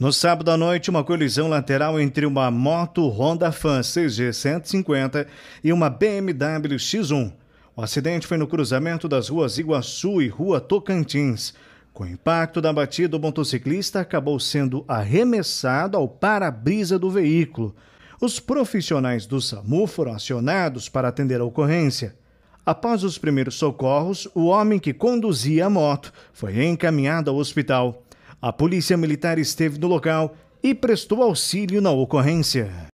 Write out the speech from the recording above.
No sábado à noite, uma colisão lateral entre uma moto Honda Fan CG 150 e uma BMW X1. O acidente foi no cruzamento das ruas Iguaçu e Rua Tocantins. Com o impacto da batida, o motociclista acabou sendo arremessado ao para-brisa do veículo. Os profissionais do SAMU foram acionados para atender a ocorrência. Após os primeiros socorros, o homem que conduzia a moto foi encaminhado ao hospital. A polícia militar esteve no local e prestou auxílio na ocorrência.